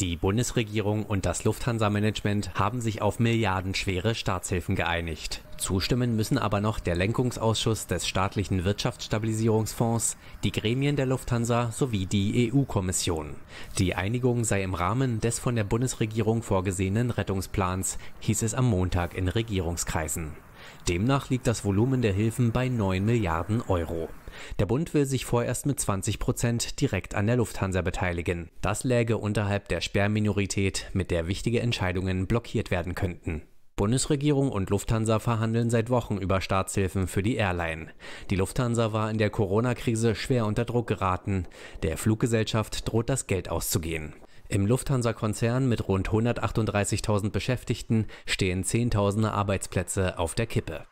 Die Bundesregierung und das Lufthansa-Management haben sich auf milliardenschwere Staatshilfen geeinigt. Zustimmen müssen aber noch der Lenkungsausschuss des staatlichen Wirtschaftsstabilisierungsfonds, die Gremien der Lufthansa sowie die EU-Kommission. Die Einigung sei im Rahmen des von der Bundesregierung vorgesehenen Rettungsplans, hieß es am Montag in Regierungskreisen. Demnach liegt das Volumen der Hilfen bei 9 Milliarden Euro. Der Bund will sich vorerst mit 20 Prozent direkt an der Lufthansa beteiligen. Das läge unterhalb der Sperrminorität, mit der wichtige Entscheidungen blockiert werden könnten. Bundesregierung und Lufthansa verhandeln seit Wochen über Staatshilfen für die Airline. Die Lufthansa war in der Corona-Krise schwer unter Druck geraten. Der Fluggesellschaft droht das Geld auszugehen. Im Lufthansa-Konzern mit rund 138.000 Beschäftigten stehen Zehntausende Arbeitsplätze auf der Kippe